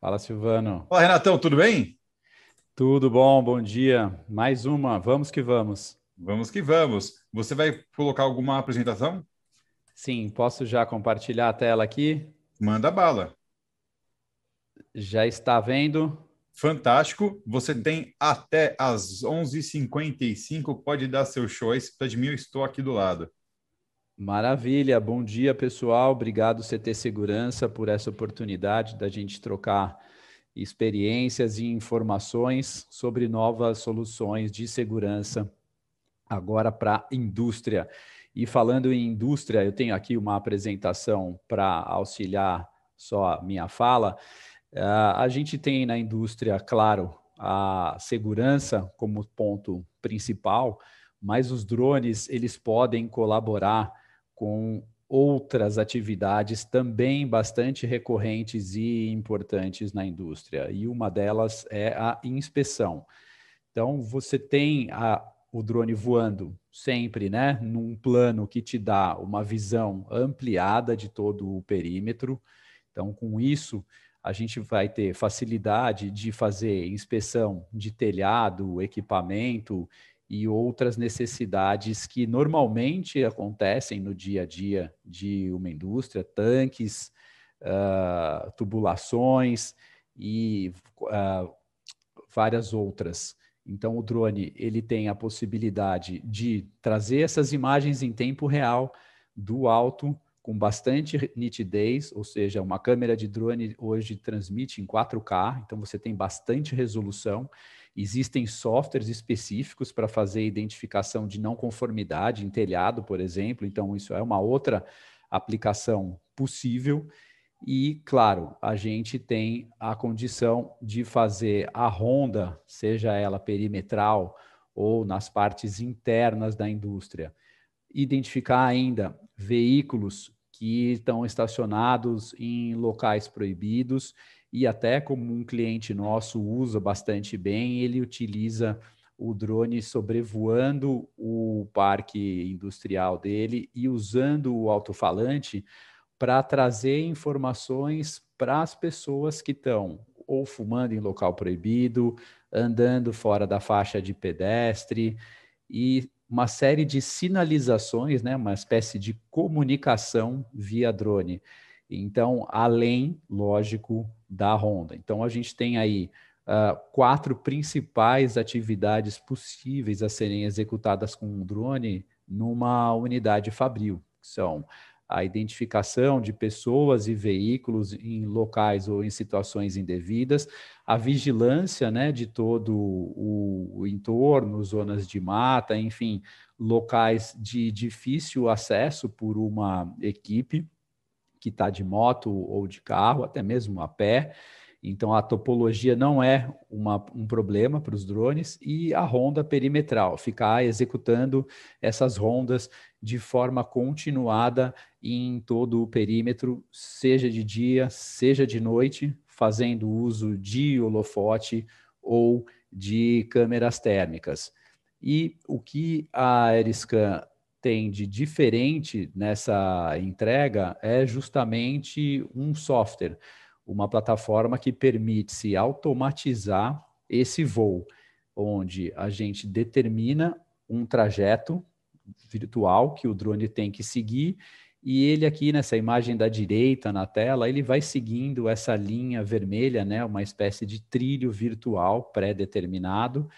Fala, Silvano. Fala, Renatão, tudo bem? Tudo bom, bom dia. Mais uma, vamos que vamos. Vamos que vamos. Você vai colocar alguma apresentação? Sim, posso já compartilhar a tela aqui? Manda bala. Já está vendo? Fantástico. Você tem até as 11h55, pode dar seu show. Esse de mim, eu estou aqui do lado. Maravilha, bom dia pessoal. Obrigado CT Segurança por essa oportunidade da gente trocar experiências e informações sobre novas soluções de segurança agora para a indústria. E falando em indústria, eu tenho aqui uma apresentação para auxiliar só a minha fala. Ah, a gente tem na indústria, claro, a segurança como ponto principal, mas os drones eles podem colaborar com outras atividades também bastante recorrentes e importantes na indústria, e uma delas é a inspeção. Então, você tem a, o drone voando sempre, né, num plano que te dá uma visão ampliada de todo o perímetro. Então, com isso, a gente vai ter facilidade de fazer inspeção de telhado, equipamento e outras necessidades que normalmente acontecem no dia a dia de uma indústria, tanques, uh, tubulações e uh, várias outras. Então, o drone ele tem a possibilidade de trazer essas imagens em tempo real do alto com bastante nitidez, ou seja, uma câmera de drone hoje transmite em 4K, então você tem bastante resolução. Existem softwares específicos para fazer identificação de não conformidade em telhado, por exemplo, então isso é uma outra aplicação possível. E, claro, a gente tem a condição de fazer a ronda, seja ela perimetral ou nas partes internas da indústria identificar ainda veículos que estão estacionados em locais proibidos e até como um cliente nosso usa bastante bem, ele utiliza o drone sobrevoando o parque industrial dele e usando o alto-falante para trazer informações para as pessoas que estão ou fumando em local proibido, andando fora da faixa de pedestre e uma série de sinalizações, né, uma espécie de comunicação via drone. Então, além, lógico, da Honda. Então, a gente tem aí uh, quatro principais atividades possíveis a serem executadas com um drone numa unidade fabril, que são a identificação de pessoas e veículos em locais ou em situações indevidas, a vigilância né, de todo o, o entorno, zonas de mata, enfim, locais de difícil acesso por uma equipe que está de moto ou de carro, até mesmo a pé. Então, a topologia não é uma, um problema para os drones e a ronda perimetral, ficar executando essas rondas de forma continuada em todo o perímetro, seja de dia, seja de noite, fazendo uso de holofote ou de câmeras térmicas. E o que a Aeriscan tem de diferente nessa entrega é justamente um software, uma plataforma que permite-se automatizar esse voo, onde a gente determina um trajeto virtual que o drone tem que seguir. E ele aqui nessa imagem da direita na tela, ele vai seguindo essa linha vermelha, né, uma espécie de trilho virtual pré-determinado,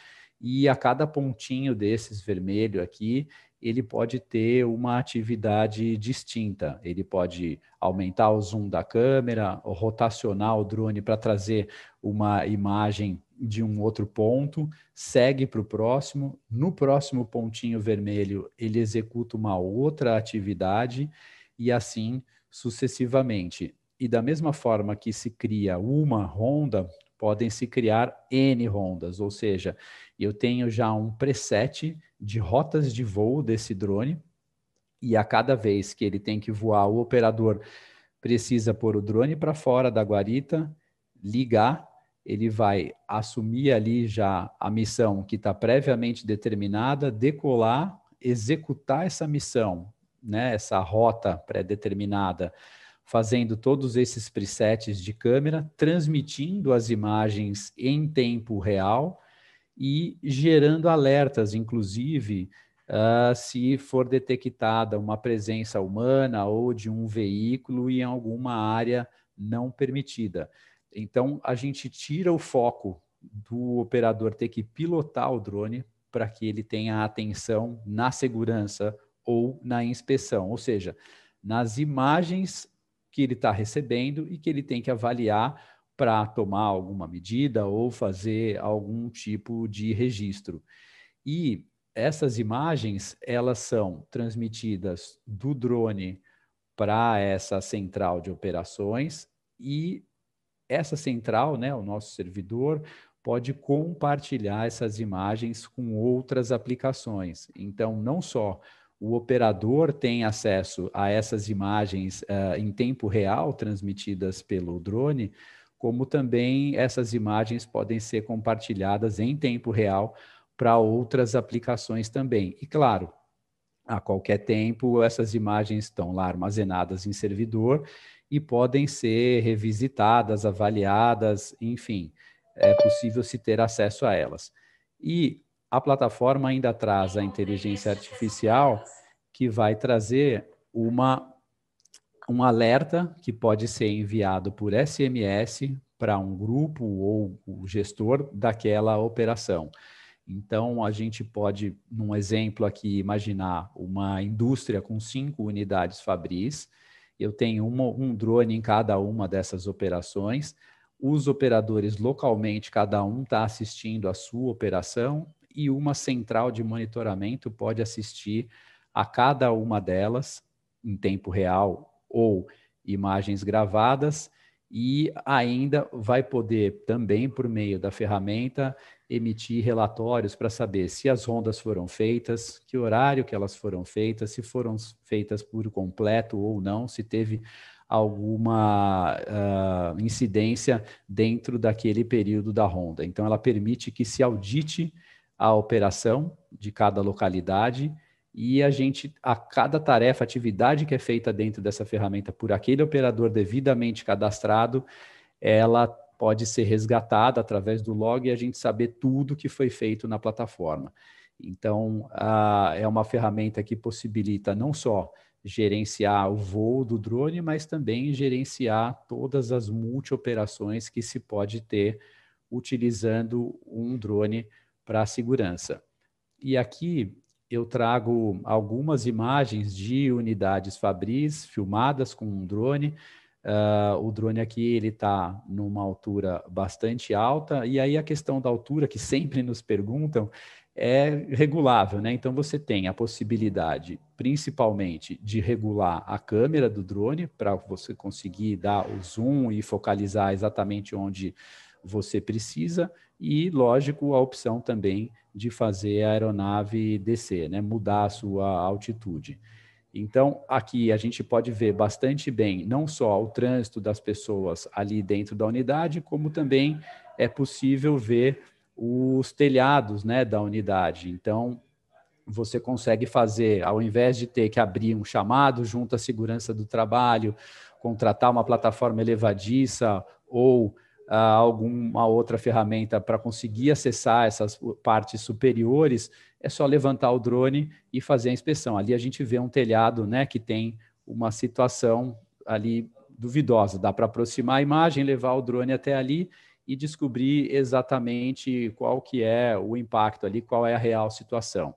e a cada pontinho desses vermelho aqui, ele pode ter uma atividade distinta. Ele pode aumentar o zoom da câmera, rotacionar o drone para trazer uma imagem de um outro ponto, segue para o próximo. No próximo pontinho vermelho, ele executa uma outra atividade e assim sucessivamente. E da mesma forma que se cria uma ronda, podem se criar N rondas, ou seja, eu tenho já um preset de rotas de voo desse drone, e a cada vez que ele tem que voar, o operador precisa pôr o drone para fora da guarita, ligar, ele vai assumir ali já a missão que está previamente determinada, decolar, executar essa missão, né, essa rota pré-determinada fazendo todos esses presets de câmera, transmitindo as imagens em tempo real e gerando alertas, inclusive uh, se for detectada uma presença humana ou de um veículo em alguma área não permitida. Então, a gente tira o foco do operador ter que pilotar o drone para que ele tenha atenção na segurança ou na inspeção, ou seja, nas imagens que ele está recebendo e que ele tem que avaliar para tomar alguma medida ou fazer algum tipo de registro. E essas imagens elas são transmitidas do drone para essa central de operações e essa central, né, o nosso servidor, pode compartilhar essas imagens com outras aplicações. Então, não só o operador tem acesso a essas imagens uh, em tempo real transmitidas pelo drone, como também essas imagens podem ser compartilhadas em tempo real para outras aplicações também. E claro, a qualquer tempo essas imagens estão lá armazenadas em servidor e podem ser revisitadas, avaliadas, enfim, é possível se ter acesso a elas. E a plataforma ainda traz a inteligência artificial que vai trazer uma, um alerta que pode ser enviado por SMS para um grupo ou o gestor daquela operação. Então, a gente pode, num exemplo aqui, imaginar uma indústria com cinco unidades fabris. Eu tenho uma, um drone em cada uma dessas operações. Os operadores localmente, cada um está assistindo a sua operação e uma central de monitoramento pode assistir a cada uma delas em tempo real ou imagens gravadas e ainda vai poder também por meio da ferramenta emitir relatórios para saber se as rondas foram feitas, que horário que elas foram feitas, se foram feitas por completo ou não, se teve alguma uh, incidência dentro daquele período da ronda. Então ela permite que se audite a operação de cada localidade e a gente, a cada tarefa, atividade que é feita dentro dessa ferramenta por aquele operador devidamente cadastrado, ela pode ser resgatada através do log e a gente saber tudo que foi feito na plataforma. Então, a, é uma ferramenta que possibilita não só gerenciar o voo do drone, mas também gerenciar todas as multi-operações que se pode ter utilizando um drone para a segurança. E aqui eu trago algumas imagens de unidades Fabris filmadas com um drone. Uh, o drone aqui ele está numa altura bastante alta e aí a questão da altura que sempre nos perguntam é regulável, né? Então você tem a possibilidade, principalmente, de regular a câmera do drone para você conseguir dar o zoom e focalizar exatamente onde você precisa, e, lógico, a opção também de fazer a aeronave descer, né? mudar a sua altitude. Então, aqui a gente pode ver bastante bem não só o trânsito das pessoas ali dentro da unidade, como também é possível ver os telhados né, da unidade. Então, você consegue fazer, ao invés de ter que abrir um chamado junto à segurança do trabalho, contratar uma plataforma elevadiça ou uh, ah, alguma outra ferramenta para conseguir acessar essas partes superiores, é só levantar o drone e fazer a inspeção. Ali a gente vê um telhado né, que tem uma situação ali duvidosa. Dá para aproximar a imagem, levar o drone até ali e descobrir exatamente qual que é o impacto ali, qual é a real situação.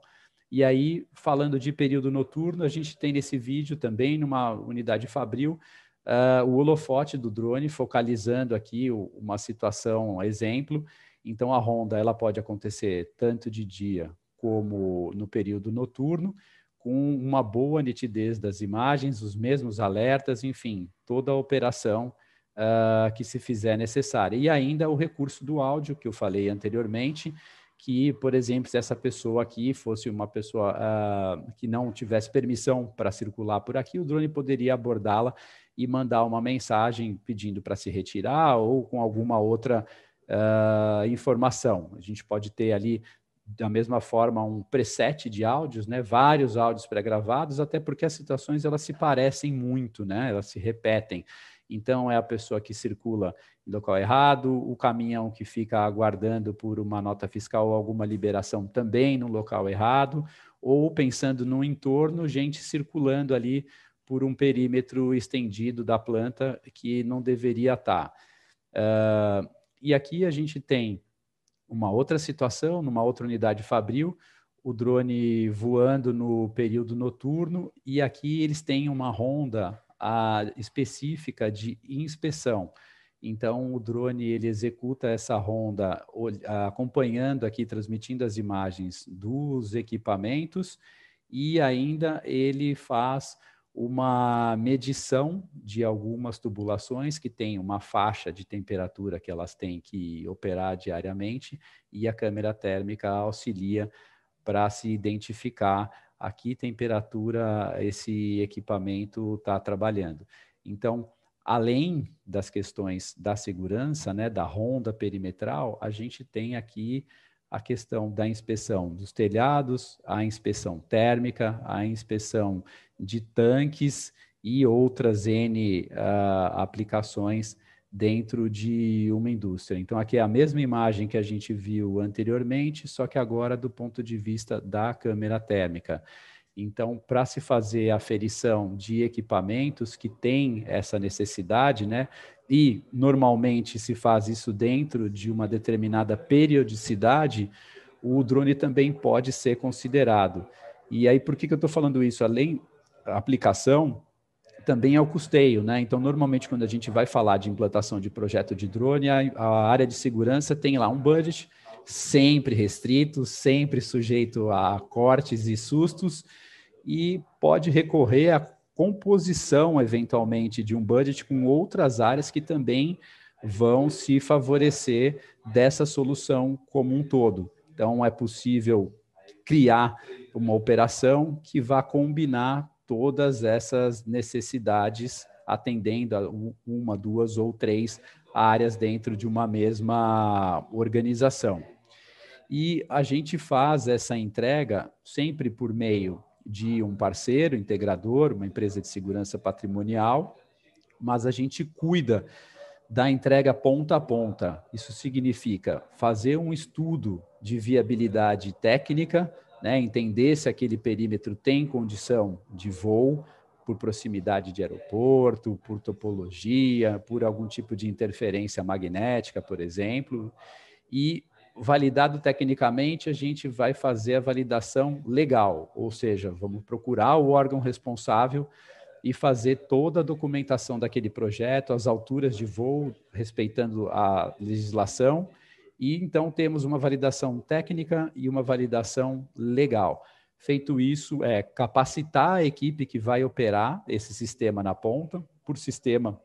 E aí, falando de período noturno, a gente tem nesse vídeo também, numa unidade fabril, uh, o holofote do drone focalizando aqui o, uma situação, um exemplo. Então, a ronda ela pode acontecer tanto de dia como no período noturno, com uma boa nitidez das imagens, os mesmos alertas, enfim, toda a operação uh, que se fizer necessária. E ainda o recurso do áudio, que eu falei anteriormente, que, por exemplo, se essa pessoa aqui fosse uma pessoa uh, que não tivesse permissão para circular por aqui, o drone poderia abordá-la e mandar uma mensagem pedindo para se retirar ou com alguma outra uh, informação. A gente pode ter ali da mesma forma um preset de áudios, né? Vários áudios pré-gravados, até porque as situações elas se parecem muito, né? Elas se repetem. Então é a pessoa que circula em local errado, o caminhão que fica aguardando por uma nota fiscal ou alguma liberação também no local errado, ou pensando no entorno, gente circulando ali por um perímetro estendido da planta que não deveria estar. Tá. Uh, e aqui a gente tem uma outra situação, numa outra unidade fabril, o drone voando no período noturno, e aqui eles têm uma ronda a, ah, específica de inspeção. Então, o drone ele executa essa ronda acompanhando aqui, transmitindo as imagens dos equipamentos, e ainda ele faz uma medição de algumas tubulações que tem uma faixa de temperatura que elas têm que operar diariamente e a câmera térmica auxilia para se identificar a que temperatura esse equipamento está trabalhando. Então, além das questões da segurança, né, da ronda perimetral, a gente tem aqui a questão da inspeção dos telhados, a inspeção térmica, a inspeção de tanques e outras N uh, aplicações dentro de uma indústria. Então, aqui é a mesma imagem que a gente viu anteriormente, só que agora do ponto de vista da câmera térmica. Então, para se fazer a ferição de equipamentos que têm essa necessidade, né, e normalmente se faz isso dentro de uma determinada periodicidade, o drone também pode ser considerado. E aí, por que, que eu estou falando isso? Além da aplicação, também é o custeio, né? Então, normalmente, quando a gente vai falar de implantação de projeto de drone, a, a área de segurança tem lá um budget sempre restrito, sempre sujeito a cortes e sustos, e pode recorrer a composição, eventualmente, de um budget com outras áreas que também vão se favorecer dessa solução como um todo. Então, é possível criar uma operação que vá combinar todas essas necessidades, atendendo a uma, duas ou três áreas dentro de uma mesma organização. E a gente faz essa entrega sempre por meio de um parceiro, integrador, uma empresa de segurança patrimonial, mas a gente cuida da entrega ponta a ponta. Isso significa fazer um estudo de viabilidade técnica, né, entender se aquele perímetro tem condição de voo por proximidade de aeroporto, por topologia, por algum tipo de interferência magnética, por exemplo, e validado tecnicamente, a gente vai fazer a validação legal, ou seja, vamos procurar o órgão responsável e fazer toda a documentação daquele projeto, as alturas de voo, respeitando a legislação, e então temos uma validação técnica e uma validação legal. Feito isso, é capacitar a equipe que vai operar esse sistema na ponta. Por sistema,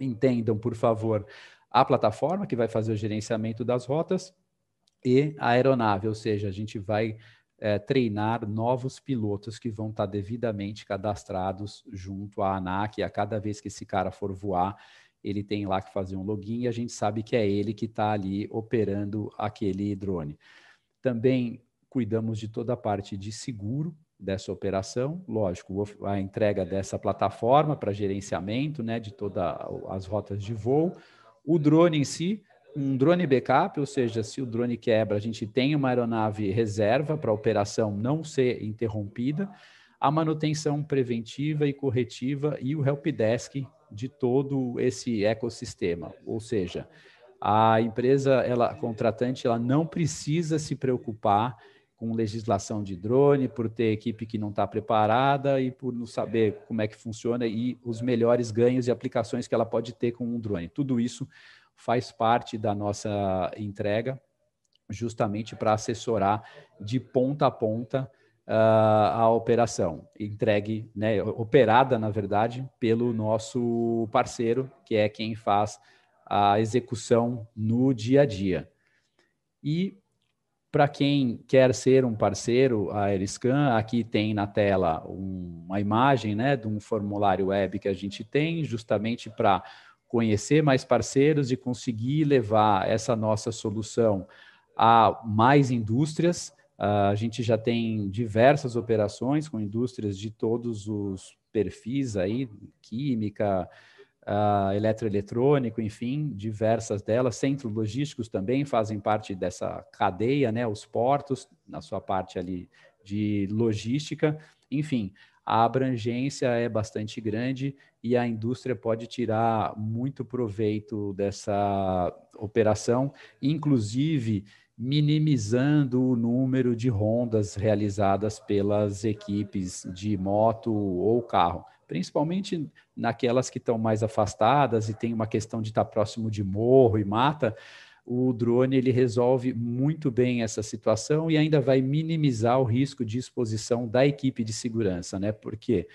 entendam, por favor, a plataforma que vai fazer o gerenciamento das rotas e a aeronave, ou seja, a gente vai é, treinar novos pilotos que vão estar devidamente cadastrados junto à ANAC. E A cada vez que esse cara for voar, ele tem lá que fazer um login e a gente sabe que é ele que está ali operando aquele drone. Também cuidamos de toda a parte de seguro dessa operação, lógico, a entrega dessa plataforma para gerenciamento, né, de todas as rotas de voo, o drone em si, um drone backup, ou seja, se o drone quebra, a gente tem uma aeronave reserva para a operação não ser interrompida, a manutenção preventiva e corretiva e o helpdesk de todo esse ecossistema, ou seja, a empresa, ela a contratante, ela não precisa se preocupar com legislação de drone, por ter equipe que não está preparada e por não saber como é que funciona e os melhores ganhos e aplicações que ela pode ter com um drone. Tudo isso faz parte da nossa entrega, justamente para assessorar de ponta a ponta uh, a operação, entregue, né, operada, na verdade, pelo nosso parceiro, que é quem faz a execução no dia a dia. E para quem quer ser um parceiro, a Eriscan, aqui tem na tela uma imagem né, de um formulário web que a gente tem, justamente para conhecer mais parceiros e conseguir levar essa nossa solução a mais indústrias. Ah, a gente já tem diversas operações com indústrias de todos os perfis aí, química, uh, eletroeletrônico, enfim, diversas delas. Centros logísticos também fazem parte dessa cadeia, né? Os portos, na sua parte ali de logística. Enfim, a abrangência é bastante grande e a indústria pode tirar muito proveito dessa operação, inclusive minimizando o número de rondas realizadas pelas equipes de moto ou carro, principalmente naquelas que estão mais afastadas e tem uma questão de estar próximo de morro e mata o drone ele resolve muito bem essa situação e ainda vai minimizar o risco de exposição da equipe de segurança, né? Porque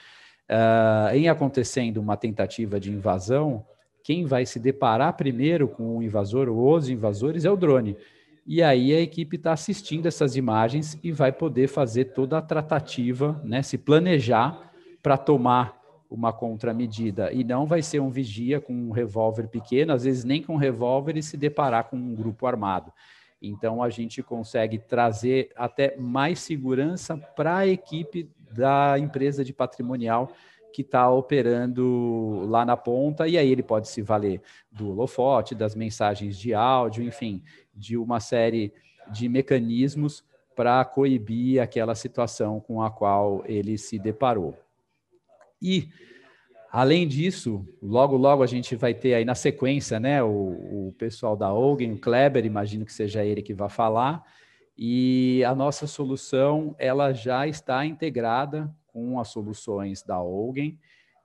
uh, ah, em acontecendo uma tentativa de invasão, quem vai se deparar primeiro com o invasor ou os invasores é o drone. E aí a equipe está assistindo essas imagens e vai poder fazer toda a tratativa, né? Se planejar para tomar uma contramedida e não vai ser um vigia com um revólver pequeno, às vezes nem com um revólver e se deparar com um grupo armado. Então a gente consegue trazer até mais segurança para a equipe da empresa de patrimonial que está operando lá na ponta, e aí ele pode se valer do holofote, das mensagens de áudio, enfim, de uma série de mecanismos para coibir aquela situação com a qual ele se deparou. E Além disso, logo logo a gente vai ter aí na sequência, né, o, o pessoal da Hogan, o Kleber, imagino que seja ele que vai falar, e a nossa solução, ela já está integrada com as soluções da Hogan.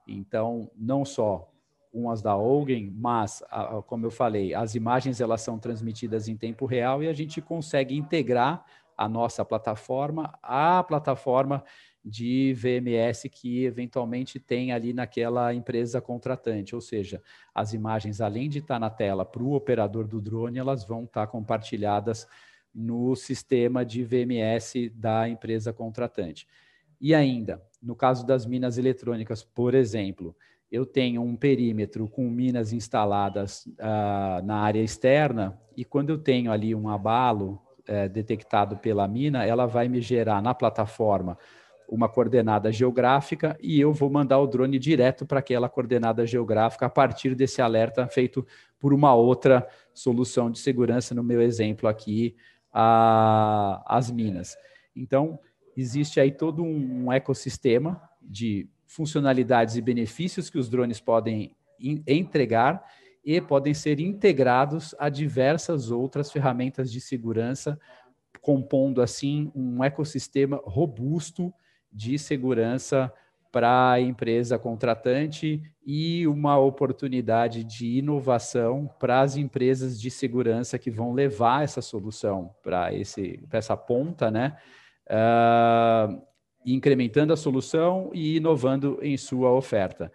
então não só umas da Hogan, mas, como eu falei, as imagens elas são transmitidas em tempo real e a gente consegue integrar a nossa plataforma à plataforma de VMS que eventualmente tem ali naquela empresa contratante. Ou seja, as imagens, além de estar tá na tela para o operador do drone, elas vão estar tá compartilhadas no sistema de VMS da empresa contratante. E ainda, no caso das minas eletrônicas, por exemplo, eu tenho um perímetro com minas instaladas uh, na área externa, e quando eu tenho ali um abalo uh, detectado pela mina, ela vai me gerar na plataforma uma coordenada geográfica e eu vou mandar o drone direto para aquela coordenada geográfica a partir desse alerta feito por uma outra solução de segurança, no meu exemplo aqui, a, as minas. Então, existe aí todo um ecossistema de funcionalidades e benefícios que os drones podem entregar e podem ser integrados a diversas outras ferramentas de segurança, compondo assim um ecossistema robusto de segurança para a empresa contratante e uma oportunidade de inovação para as empresas de segurança que vão levar essa solução para essa ponta, né? Uh, incrementando a solução e inovando em sua oferta.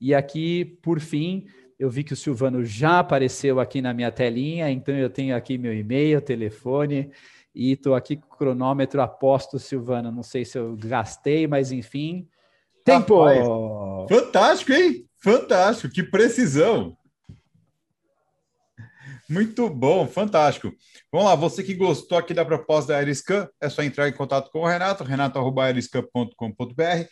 E aqui, por fim, eu vi que o Silvano já apareceu aqui na minha telinha, então eu tenho aqui meu e-mail, telefone. E estou aqui com o cronômetro aposto, Silvana. Não sei se eu gastei, mas enfim. Tempo! Rapaz, fantástico, hein? Fantástico, que precisão! Muito bom, fantástico. Vamos lá, você que gostou aqui da proposta da Airscan, é só entrar em contato com o Renato, renato@airscan.com.br